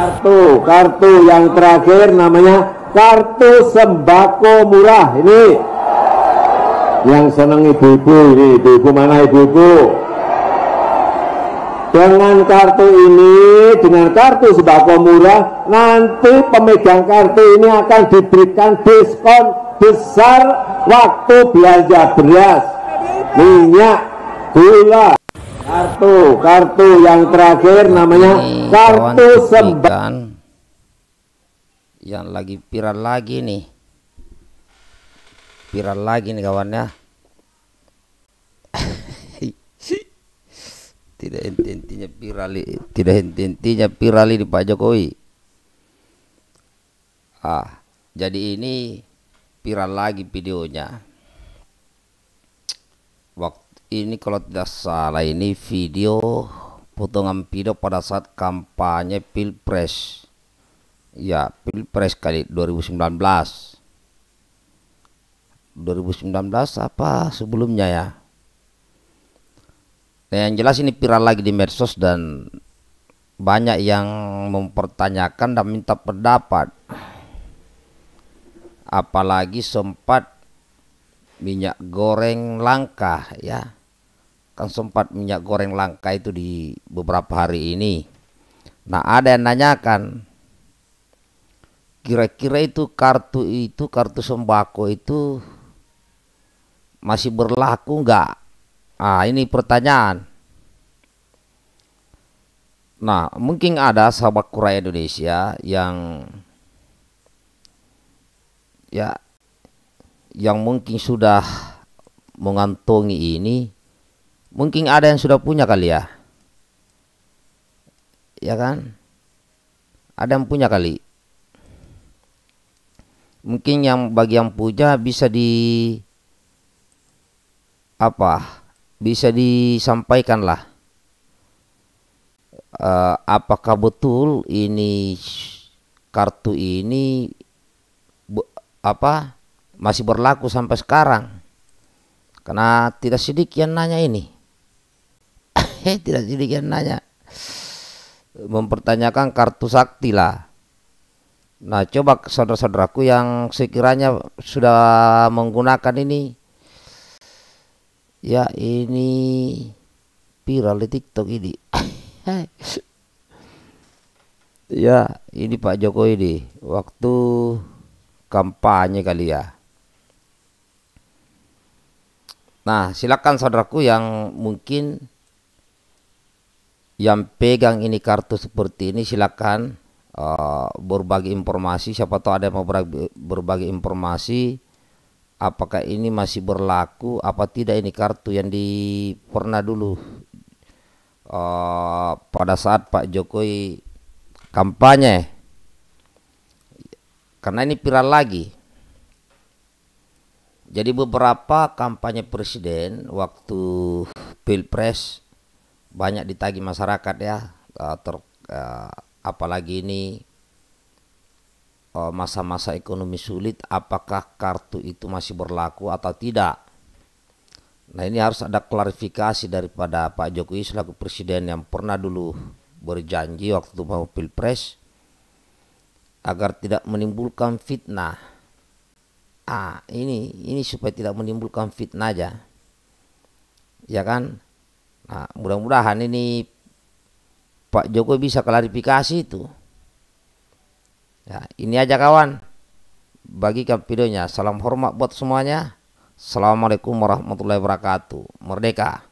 kartu kartu yang terakhir namanya kartu sembako murah ini yang seneng ibu-ibu ini ibu-ibu mana ibu-ibu dengan kartu ini dengan kartu sembako murah nanti pemegang kartu ini akan diberikan diskon besar waktu belanja beras minyak gula kartu kartu yang terakhir namanya ini kartu sembilan yang lagi viral lagi nih viral lagi nih kawan ya tidak intinya viral tidak intinya viral di Pak Jokowi ah jadi ini viral lagi videonya ini kalau tidak salah ini video potongan video pada saat kampanye pilpres ya pilpres kali 2019 2019 apa sebelumnya ya nah, yang jelas ini viral lagi di medsos dan banyak yang mempertanyakan dan minta pendapat apalagi sempat minyak goreng langka ya kan sempat minyak goreng langka itu di beberapa hari ini. Nah ada yang nanyakan, kira-kira itu kartu itu kartu sembako itu masih berlaku nggak? Ah ini pertanyaan. Nah mungkin ada sahabat kura Indonesia yang ya yang mungkin sudah mengantongi ini mungkin ada yang sudah punya kali ya ya kan ada yang punya kali mungkin yang bagi yang punya bisa di apa bisa disampaikan lah uh, apakah betul ini kartu ini bu, apa masih berlaku sampai sekarang karena tidak sedikit yang nanya ini eh tidak sedikit nanya mempertanyakan kartu sakti lah nah coba saudara-saudaraku yang sekiranya sudah menggunakan ini ya ini viral di tiktok ini ya ini Pak Jokowi di waktu kampanye kali ya Nah, silakan saudaraku yang mungkin yang pegang ini kartu seperti ini silakan uh, berbagi informasi siapa tahu ada yang mau berbagi, berbagi informasi apakah ini masih berlaku apa tidak ini kartu yang di pernah dulu uh, pada saat Pak Jokowi kampanye karena ini viral lagi jadi beberapa kampanye presiden waktu pilpres banyak ditagi masyarakat ya eh, ter eh, apalagi ini eh, masa-masa ekonomi sulit apakah kartu itu masih berlaku atau tidak nah ini harus ada klarifikasi daripada Pak Jokowi selaku presiden yang pernah dulu berjanji waktu mau pilpres agar tidak menimbulkan fitnah ah ini ini supaya tidak menimbulkan fitnah aja ya kan Nah, mudah-mudahan ini Pak Jokowi bisa klarifikasi itu. Ya, ini aja kawan. Bagikan videonya. Salam hormat buat semuanya. Assalamualaikum warahmatullahi wabarakatuh. Merdeka.